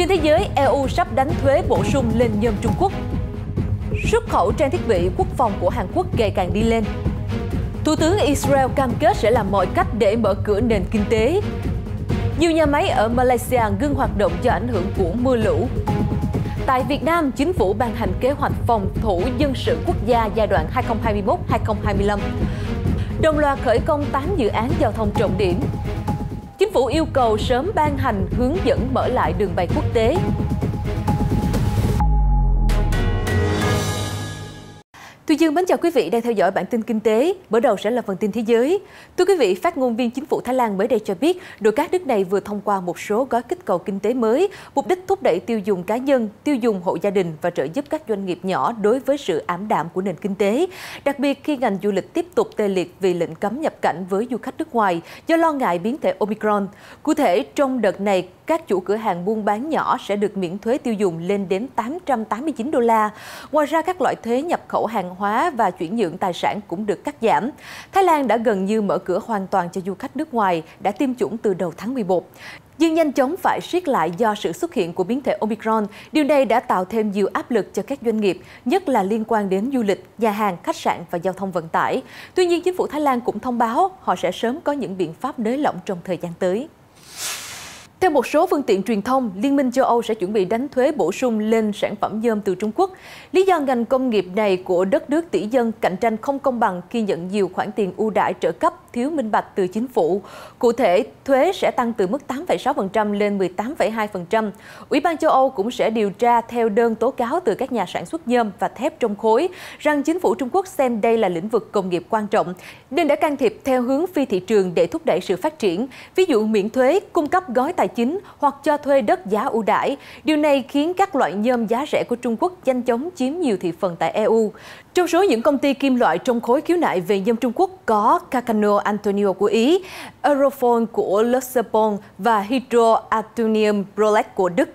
Trên thế giới, EU sắp đánh thuế bổ sung lên nhôm Trung Quốc. Xuất khẩu trang thiết bị quốc phòng của Hàn Quốc ngày càng đi lên. Thủ tướng Israel cam kết sẽ làm mọi cách để mở cửa nền kinh tế. Nhiều nhà máy ở Malaysia ngưng hoạt động do ảnh hưởng của mưa lũ. Tại Việt Nam, chính phủ ban hành kế hoạch phòng thủ dân sự quốc gia giai đoạn 2021-2025. Đồng loạt khởi công 8 dự án giao thông trọng điểm, Chính phủ yêu cầu sớm ban hành hướng dẫn mở lại đường bay quốc tế Tuy Dương mến chào quý vị đang theo dõi bản tin kinh tế, mở đầu sẽ là phần tin thế giới. Thưa quý vị, phát ngôn viên chính phủ Thái Lan mới đây cho biết, nội các nước này vừa thông qua một số gói kích cầu kinh tế mới, mục đích thúc đẩy tiêu dùng cá nhân, tiêu dùng hộ gia đình và trợ giúp các doanh nghiệp nhỏ đối với sự ảm đạm của nền kinh tế, đặc biệt khi ngành du lịch tiếp tục tê liệt vì lệnh cấm nhập cảnh với du khách nước ngoài do lo ngại biến thể Omicron. Cụ thể, trong đợt này, các chủ cửa hàng buôn bán nhỏ sẽ được miễn thuế tiêu dùng lên đến 889 đô la. Ngoài ra, các loại thuế nhập khẩu hàng hóa và chuyển nhượng tài sản cũng được cắt giảm. Thái Lan đã gần như mở cửa hoàn toàn cho du khách nước ngoài đã tiêm chủng từ đầu tháng 11. Nhưng nhanh chóng phải siết lại do sự xuất hiện của biến thể Omicron. Điều này đã tạo thêm nhiều áp lực cho các doanh nghiệp, nhất là liên quan đến du lịch, nhà hàng, khách sạn và giao thông vận tải. Tuy nhiên, chính phủ Thái Lan cũng thông báo họ sẽ sớm có những biện pháp nới lỏng trong thời gian tới. Theo một số phương tiện truyền thông, Liên minh châu Âu sẽ chuẩn bị đánh thuế bổ sung lên sản phẩm dơm từ Trung Quốc. Lý do ngành công nghiệp này của đất nước tỷ dân cạnh tranh không công bằng khi nhận nhiều khoản tiền ưu đãi trợ cấp thiếu minh bạch từ chính phủ. Cụ thể, thuế sẽ tăng từ mức 8,6% lên 18,2%. Ủy ban châu Âu cũng sẽ điều tra theo đơn tố cáo từ các nhà sản xuất nhôm và thép trong khối rằng chính phủ Trung Quốc xem đây là lĩnh vực công nghiệp quan trọng nên đã can thiệp theo hướng phi thị trường để thúc đẩy sự phát triển, ví dụ miễn thuế, cung cấp gói tài chính hoặc cho thuê đất giá ưu đãi. Điều này khiến các loại nhôm giá rẻ của Trung Quốc nhanh chóng chiếm nhiều thị phần tại EU. Trong số những công ty kim loại trong khối khiếu nại về nhôm Trung Quốc có Kakano Antonio của Ý, Europhone của Luxembourg và Hydro Atunium Rolex của Đức.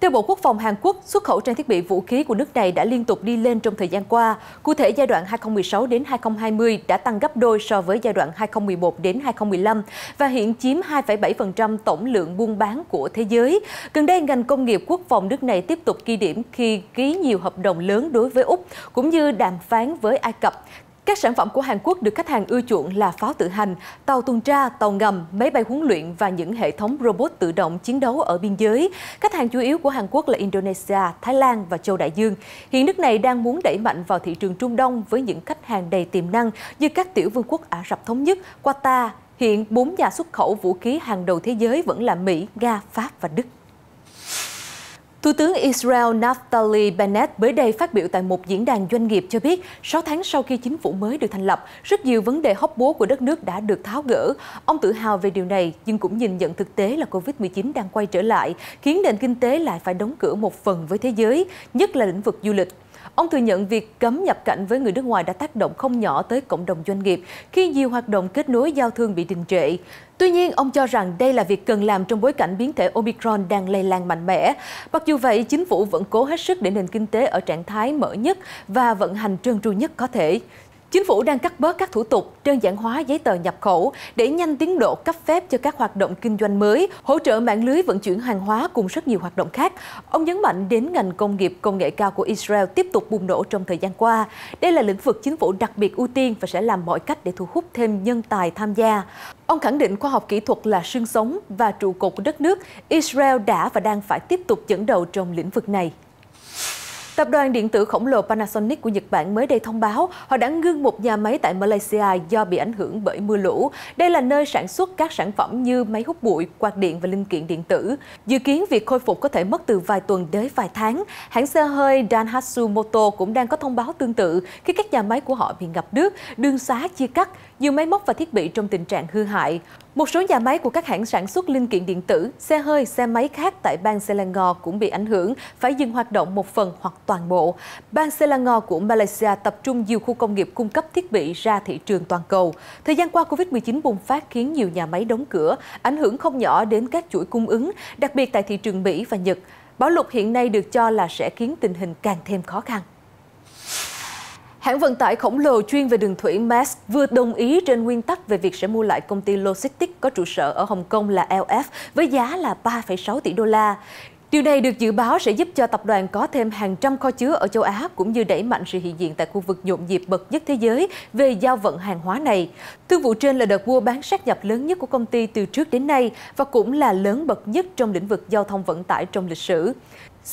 Theo Bộ Quốc phòng Hàn Quốc, xuất khẩu trang thiết bị vũ khí của nước này đã liên tục đi lên trong thời gian qua. Cụ thể giai đoạn 2016 đến 2020 đã tăng gấp đôi so với giai đoạn 2011 đến 2015 và hiện chiếm 2,7% tổng lượng buôn bán của thế giới. Gần đây, ngành công nghiệp quốc phòng nước này tiếp tục ghi điểm khi ký nhiều hợp đồng lớn đối với Úc cũng như đàm phán với Ai Cập. Các sản phẩm của Hàn Quốc được khách hàng ưa chuộng là pháo tự hành, tàu tuần tra, tàu ngầm, máy bay huấn luyện và những hệ thống robot tự động chiến đấu ở biên giới. Khách hàng chủ yếu của Hàn Quốc là Indonesia, Thái Lan và châu Đại Dương. Hiện nước này đang muốn đẩy mạnh vào thị trường Trung Đông với những khách hàng đầy tiềm năng như các tiểu vương quốc Ả Rập Thống Nhất, Qatar. Hiện bốn nhà xuất khẩu vũ khí hàng đầu thế giới vẫn là Mỹ, Nga, Pháp và Đức. Thủ tướng Israel Naftali Bennett mới đây phát biểu tại một diễn đàn doanh nghiệp cho biết, 6 tháng sau khi chính phủ mới được thành lập, rất nhiều vấn đề hóc búa của đất nước đã được tháo gỡ. Ông tự hào về điều này, nhưng cũng nhìn nhận thực tế là Covid-19 đang quay trở lại, khiến nền kinh tế lại phải đóng cửa một phần với thế giới, nhất là lĩnh vực du lịch. Ông thừa nhận việc cấm nhập cảnh với người nước ngoài đã tác động không nhỏ tới cộng đồng doanh nghiệp khi nhiều hoạt động kết nối giao thương bị đình trệ. Tuy nhiên, ông cho rằng đây là việc cần làm trong bối cảnh biến thể Omicron đang lây lan mạnh mẽ. Mặc dù vậy, chính phủ vẫn cố hết sức để nền kinh tế ở trạng thái mở nhất và vận hành trơn tru nhất có thể. Chính phủ đang cắt bớt các thủ tục đơn giản hóa giấy tờ nhập khẩu để nhanh tiến độ cấp phép cho các hoạt động kinh doanh mới, hỗ trợ mạng lưới vận chuyển hàng hóa cùng rất nhiều hoạt động khác. Ông nhấn mạnh đến ngành công nghiệp công nghệ cao của Israel tiếp tục bùng nổ trong thời gian qua. Đây là lĩnh vực chính phủ đặc biệt ưu tiên và sẽ làm mọi cách để thu hút thêm nhân tài tham gia. Ông khẳng định khoa học kỹ thuật là xương sống và trụ cột của đất nước. Israel đã và đang phải tiếp tục dẫn đầu trong lĩnh vực này. Tập đoàn điện tử khổng lồ Panasonic của Nhật Bản mới đây thông báo họ đã ngưng một nhà máy tại Malaysia do bị ảnh hưởng bởi mưa lũ. Đây là nơi sản xuất các sản phẩm như máy hút bụi, quạt điện và linh kiện điện tử. Dự kiến việc khôi phục có thể mất từ vài tuần đến vài tháng. Hãng xe hơi Danhatsu Motor cũng đang có thông báo tương tự khi các nhà máy của họ bị ngập nước, đường xá chia cắt, nhiều máy móc và thiết bị trong tình trạng hư hại. Một số nhà máy của các hãng sản xuất linh kiện điện tử, xe hơi, xe máy khác tại bang Selangor cũng bị ảnh hưởng, phải dừng hoạt động một phần hoặc toàn bộ. Bang Selangor của Malaysia tập trung nhiều khu công nghiệp cung cấp thiết bị ra thị trường toàn cầu. Thời gian qua, Covid-19 bùng phát khiến nhiều nhà máy đóng cửa, ảnh hưởng không nhỏ đến các chuỗi cung ứng, đặc biệt tại thị trường Mỹ và Nhật. Báo lục hiện nay được cho là sẽ khiến tình hình càng thêm khó khăn. Hãng vận tải khổng lồ chuyên về đường thủy Maersk vừa đồng ý trên nguyên tắc về việc sẽ mua lại công ty Logistics có trụ sở ở Hồng Kông là LF với giá là 3,6 tỷ đô la. Điều này được dự báo sẽ giúp cho tập đoàn có thêm hàng trăm kho chứa ở châu Á cũng như đẩy mạnh sự hiện diện tại khu vực nhộn nhịp bậc nhất thế giới về giao vận hàng hóa này. Thương vụ trên là đợt mua bán sát nhập lớn nhất của công ty từ trước đến nay và cũng là lớn bậc nhất trong lĩnh vực giao thông vận tải trong lịch sử.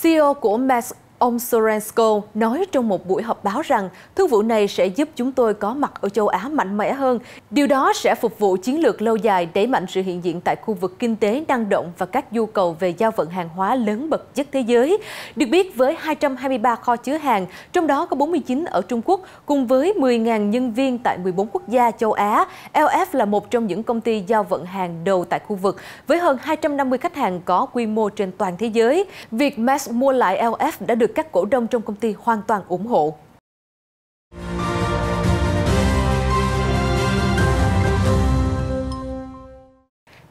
CEO của Maersk. Ông Sorensko nói trong một buổi họp báo rằng thương vụ này sẽ giúp chúng tôi có mặt ở châu Á mạnh mẽ hơn. Điều đó sẽ phục vụ chiến lược lâu dài đẩy mạnh sự hiện diện tại khu vực kinh tế năng động và các nhu cầu về giao vận hàng hóa lớn bậc nhất thế giới. Được biết với 223 kho chứa hàng, trong đó có 49 ở Trung Quốc cùng với 10.000 nhân viên tại 14 quốc gia châu Á. LF là một trong những công ty giao vận hàng đầu tại khu vực với hơn 250 khách hàng có quy mô trên toàn thế giới. Việc Max mua lại LF đã được được các cổ đông trong công ty hoàn toàn ủng hộ.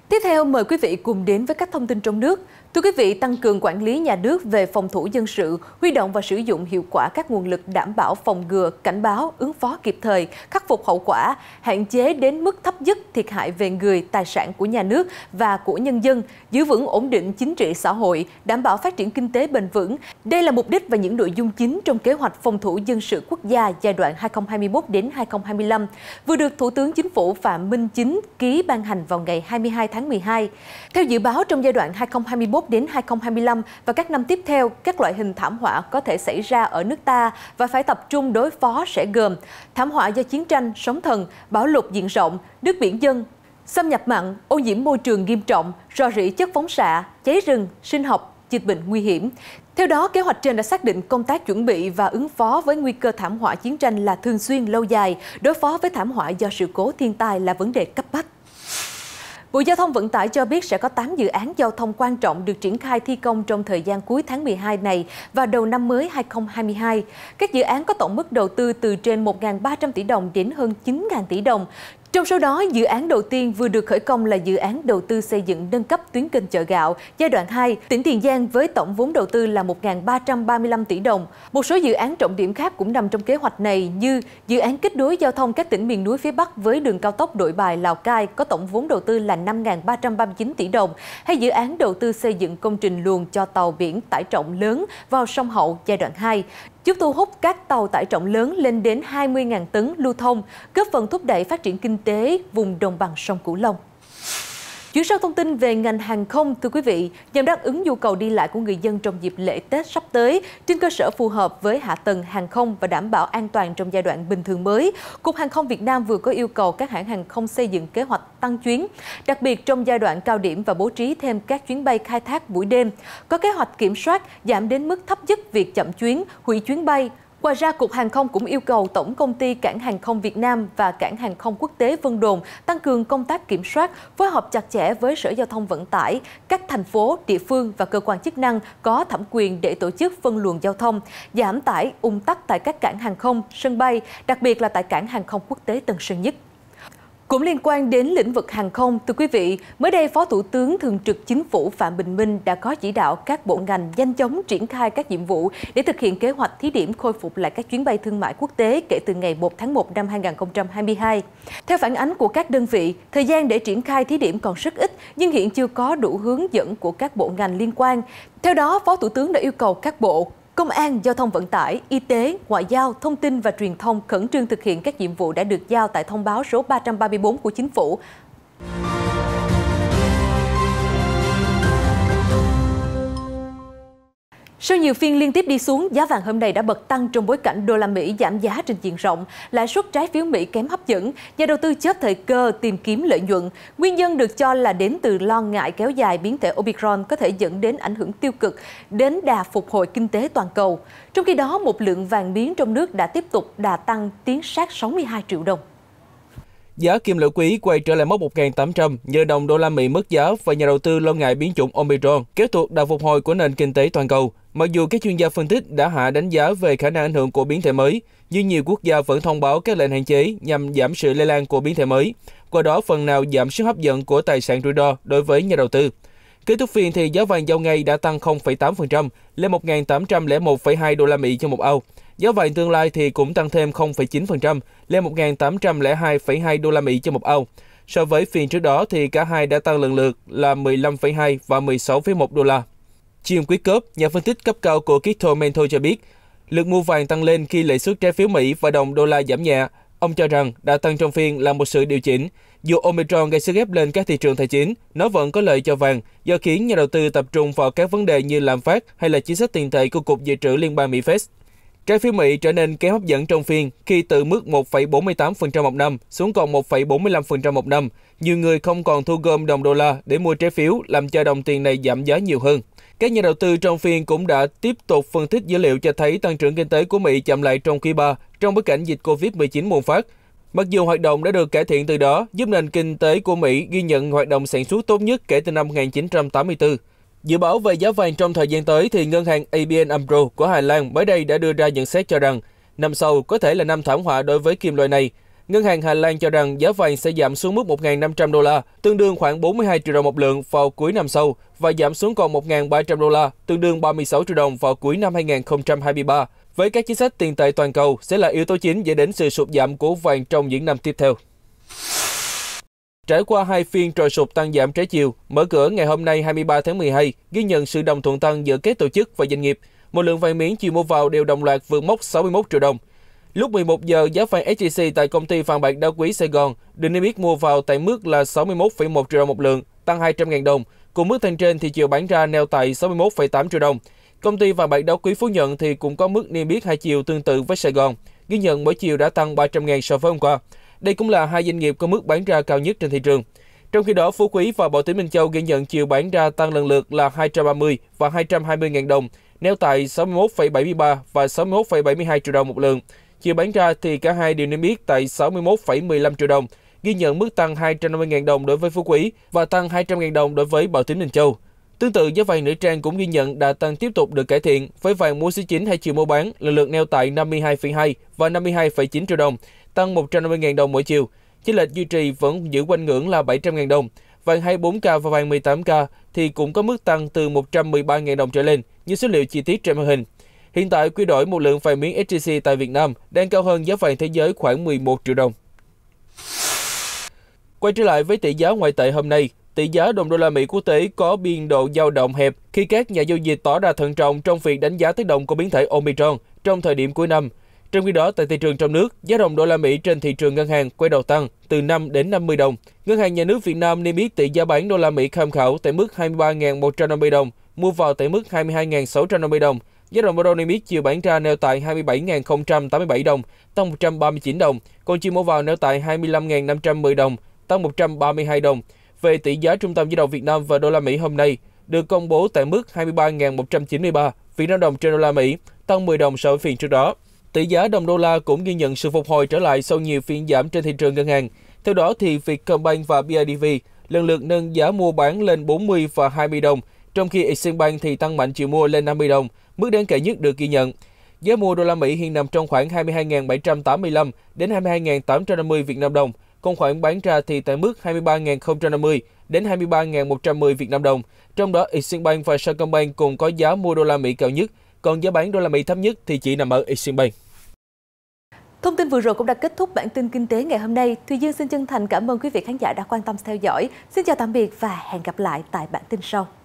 Tiếp theo mời quý vị cùng đến với các thông tin trong nước. Thưa quý vị, tăng cường quản lý nhà nước về phòng thủ dân sự, huy động và sử dụng hiệu quả các nguồn lực đảm bảo phòng ngừa, cảnh báo, ứng phó kịp thời, khắc phục hậu quả, hạn chế đến mức thấp nhất thiệt hại về người, tài sản của nhà nước và của nhân dân, giữ vững ổn định chính trị xã hội, đảm bảo phát triển kinh tế bền vững. Đây là mục đích và những nội dung chính trong kế hoạch phòng thủ dân sự quốc gia giai đoạn 2021 đến 2025 vừa được Thủ tướng Chính phủ Phạm Minh Chính ký ban hành vào ngày 22 tháng 12. Theo dự báo trong giai đoạn 2021 2021 đến 2025 và các năm tiếp theo, các loại hình thảm họa có thể xảy ra ở nước ta và phải tập trung đối phó sẽ gồm thảm họa do chiến tranh, sóng thần, bão lụt diện rộng, nước biển dân, xâm nhập mặn, ô nhiễm môi trường nghiêm trọng, rò rỉ chất phóng xạ, cháy rừng, sinh học, dịch bệnh nguy hiểm. Theo đó, kế hoạch trên đã xác định công tác chuẩn bị và ứng phó với nguy cơ thảm họa chiến tranh là thường xuyên lâu dài, đối phó với thảm họa do sự cố thiên tai là vấn đề cấp bách. Bộ Giao thông Vận tải cho biết sẽ có 8 dự án giao thông quan trọng được triển khai thi công trong thời gian cuối tháng 12 này và đầu năm mới 2022. Các dự án có tổng mức đầu tư từ trên 1.300 tỷ đồng đến hơn 9.000 tỷ đồng, trong số đó, dự án đầu tiên vừa được khởi công là dự án đầu tư xây dựng nâng cấp tuyến kênh chợ gạo giai đoạn 2, tỉnh Tiền Giang với tổng vốn đầu tư là 1.335 tỷ đồng. Một số dự án trọng điểm khác cũng nằm trong kế hoạch này như dự án kết nối giao thông các tỉnh miền núi phía Bắc với đường cao tốc đội Bài Lào Cai có tổng vốn đầu tư là 5.339 tỷ đồng hay dự án đầu tư xây dựng công trình luồng cho tàu biển tải trọng lớn vào sông Hậu giai đoạn 2 giúp thu hút các tàu tải trọng lớn lên đến 20.000 tấn lưu thông, góp phần thúc đẩy phát triển kinh tế vùng đồng bằng sông Cửu Long. Chuyển sang thông tin về ngành hàng không, thưa quý vị, nhằm đáp ứng nhu cầu đi lại của người dân trong dịp lễ Tết sắp tới, trên cơ sở phù hợp với hạ tầng hàng không và đảm bảo an toàn trong giai đoạn bình thường mới, Cục Hàng không Việt Nam vừa có yêu cầu các hãng hàng không xây dựng kế hoạch tăng chuyến, đặc biệt trong giai đoạn cao điểm và bố trí thêm các chuyến bay khai thác buổi đêm, có kế hoạch kiểm soát giảm đến mức thấp nhất việc chậm chuyến, hủy chuyến bay, Ngoài ra, Cục Hàng không cũng yêu cầu Tổng Công ty Cảng Hàng không Việt Nam và Cảng Hàng không Quốc tế Vân Đồn tăng cường công tác kiểm soát, phối hợp chặt chẽ với Sở Giao thông Vận tải, các thành phố, địa phương và cơ quan chức năng có thẩm quyền để tổ chức phân luồng giao thông, giảm tải, ung tắc tại các cảng hàng không, sân bay, đặc biệt là tại Cảng Hàng không Quốc tế Tân Sơn Nhất. Cũng liên quan đến lĩnh vực hàng không, thưa quý vị, mới đây Phó Thủ tướng Thường trực Chính phủ Phạm Bình Minh đã có chỉ đạo các bộ ngành nhanh chóng triển khai các nhiệm vụ để thực hiện kế hoạch thí điểm khôi phục lại các chuyến bay thương mại quốc tế kể từ ngày 1 tháng 1 năm 2022. Theo phản ánh của các đơn vị, thời gian để triển khai thí điểm còn rất ít nhưng hiện chưa có đủ hướng dẫn của các bộ ngành liên quan. Theo đó, Phó Thủ tướng đã yêu cầu các bộ Công an, Giao thông Vận tải, Y tế, Ngoại giao, Thông tin và Truyền thông khẩn trương thực hiện các nhiệm vụ đã được giao tại thông báo số 334 của Chính phủ Sau nhiều phiên liên tiếp đi xuống, giá vàng hôm nay đã bật tăng trong bối cảnh đô la Mỹ giảm giá trên diện rộng, lãi suất trái phiếu Mỹ kém hấp dẫn, nhà đầu tư chớp thời cơ tìm kiếm lợi nhuận. Nguyên nhân được cho là đến từ lo ngại kéo dài biến thể Omicron có thể dẫn đến ảnh hưởng tiêu cực đến đà phục hồi kinh tế toàn cầu. Trong khi đó, một lượng vàng miếng trong nước đã tiếp tục đà tăng tiến sát 62 triệu đồng. Giá kim loại quý quay trở lại mốc 1.800 nhờ đồng đô la Mỹ mất giá và nhà đầu tư lo ngại biến chủng Omicron, kéo thuộc đà phục hồi của nền kinh tế toàn cầu. Mặc dù các chuyên gia phân tích đã hạ đánh giá về khả năng ảnh hưởng của biến thể mới, nhưng nhiều quốc gia vẫn thông báo các lệnh hạn chế nhằm giảm sự lây lan của biến thể mới, qua đó phần nào giảm sức hấp dẫn của tài sản rủi ro đối với nhà đầu tư. Kết thúc phiên thì giá vàng giao ngay đã tăng 0,8% lên 1.801,2 đô la Mỹ cho một ao. Giá vàng tương lai thì cũng tăng thêm 0,9% lên 1.802,2 đô la Mỹ cho một ao. So với phiên trước đó thì cả hai đã tăng lần lượt là 15,2 và 16,1 đô la. Chiêm Quý Cớp, nhà phân tích cấp cao của Kitto Mentor cho biết, Lực mua vàng tăng lên khi lãi suất trái phiếu Mỹ và đồng đô la giảm nhẹ, Ông cho rằng đa tăng trong phiên là một sự điều chỉnh. Dù Omicron gây sức ép lên các thị trường tài chính, nó vẫn có lợi cho vàng do khiến nhà đầu tư tập trung vào các vấn đề như lạm phát hay là chính sách tiền tệ của Cục Dự trữ Liên bang Mỹ Fed. Trái phiếu Mỹ trở nên kém hấp dẫn trong phiên khi từ mức 1,48% một năm xuống còn 1,45% một năm, nhiều người không còn thu gom đồng đô la để mua trái phiếu làm cho đồng tiền này giảm giá nhiều hơn. Các nhà đầu tư trong phiên cũng đã tiếp tục phân tích dữ liệu cho thấy tăng trưởng kinh tế của Mỹ chậm lại trong quý 3 trong bối cảnh dịch COVID-19 bùng phát. Mặc dù hoạt động đã được cải thiện từ đó, giúp nền kinh tế của Mỹ ghi nhận hoạt động sản xuất tốt nhất kể từ năm 1984. Dự báo về giá vàng trong thời gian tới thì ngân hàng ABN AMRO của Hà Lan mới đây đã đưa ra nhận xét cho rằng năm sau có thể là năm thảm họa đối với kim loại này Ngân hàng Hà Lan cho rằng giá vàng sẽ giảm xuống mức 1.500 đô la, tương đương khoảng 42 triệu đồng một lượng vào cuối năm sau và giảm xuống còn 1.300 đô la, tương đương 36 triệu đồng vào cuối năm 2023. Với các chính sách tiền tệ toàn cầu sẽ là yếu tố chính dẫn đến sự sụt giảm của vàng trong những năm tiếp theo. Trải qua hai phiên trồi sụp tăng giảm trái chiều, mở cửa ngày hôm nay 23 tháng 12 ghi nhận sự đồng thuận tăng giữa các tổ chức và doanh nghiệp. Một lượng vàng miếng chiều mua vào đều đồng loạt vượt mốc 61 triệu đồng. Lúc 11 giờ, giá vàng SJC tại công ty vàng bạc đá quý Sài Gòn được niêm yết mua vào tại mức là 61,1 triệu đồng một lượng, tăng 200.000 đồng. Cùng mức thanh trên thì chiều bán ra neo tại 61,8 triệu đồng. Công ty vàng bạc đá quý Phú Nhuận thì cũng có mức niêm yết hai chiều tương tự với Sài Gòn, ghi nhận mỗi chiều đã tăng 300.000 so với hôm qua. Đây cũng là hai doanh nghiệp có mức bán ra cao nhất trên thị trường. Trong khi đó, Phú Quý và Bảo Tín Minh Châu ghi nhận chiều bán ra tăng lần lượt là 230 và 220.000 đồng, neo tại 61,73 và 61,72 triệu đồng một lượng chiều bán ra thì cả hai đều niêm yết tại 61,15 triệu đồng, ghi nhận mức tăng 250.000 đồng đối với Phú Quý và tăng 200.000 đồng đối với Bảo Tín Bình Châu. Tương tự, giá vàng nữ trang cũng ghi nhận đã tăng tiếp tục được cải thiện, với vàng mua số 9 hay chiều mua bán lần lượt neo tại 52,2 và 52,9 triệu đồng, tăng 150.000 đồng mỗi chiều. Chênh lệch duy trì vẫn giữ quanh ngưỡng là 700.000 đồng. Vàng 24K và vàng 18K thì cũng có mức tăng từ 113.000 đồng trở lên, như số liệu chi tiết trên màn hình. Hiện tại, quy đổi một lượng vàng miếng SJC tại Việt Nam đang cao hơn giá vàng thế giới khoảng 11 triệu đồng. Quay trở lại với tỷ giá ngoại tệ hôm nay, tỷ giá đồng đô la Mỹ quốc tế có biên độ dao động hẹp khi các nhà giao dịch tỏ ra thận trọng trong việc đánh giá tác động của biến thể Omicron trong thời điểm cuối năm. Trong khi đó, tại thị trường trong nước, giá đồng đô la Mỹ trên thị trường ngân hàng quay đầu tăng từ 5 đến 50 đồng. Ngân hàng Nhà nước Việt Nam niêm yết tỷ giá bán đô la Mỹ tham khảo tại mức 23.150 đồng, mua vào tại mức 22.650 đồng Giá đồng euro niêm yết chiều bán ra neo tại 27.087 đồng, tăng 139 đồng, còn chiều mua vào neo tại 25.510 đồng, tăng 132 đồng. Về tỷ giá trung tâm giữa đồng Việt Nam và đô la Mỹ hôm nay được công bố tại mức 23.193 Việt Nam đồng trên đô la Mỹ, tăng 10 đồng so với phiên trước đó. Tỷ giá đồng đô la cũng ghi nhận sự phục hồi trở lại sau nhiều phiên giảm trên thị trường ngân hàng. Theo đó thì Vietcombank và BIDV lần lượt nâng giá mua bán lên 40 và 20 đồng, trong khi Eximbank thì tăng mạnh chiều mua lên 50 đồng. Mức đáng kể nhất được ghi nhận. Giá mua đô la Mỹ hiện nằm trong khoảng 22.785 đến 22.850 Việt Nam đồng, còn khoản bán ra thì tại mức 23.050 đến 23.110 Việt Nam đồng. Trong đó, Eximbank và Sacombank cùng có giá mua đô la Mỹ cao nhất, còn giá bán đô la Mỹ thấp nhất thì chỉ nằm ở Eximbank. Thông tin vừa rồi cũng đã kết thúc bản tin kinh tế ngày hôm nay. Thùy Dương xin chân thành cảm ơn quý vị khán giả đã quan tâm theo dõi. Xin chào tạm biệt và hẹn gặp lại tại bản tin sau.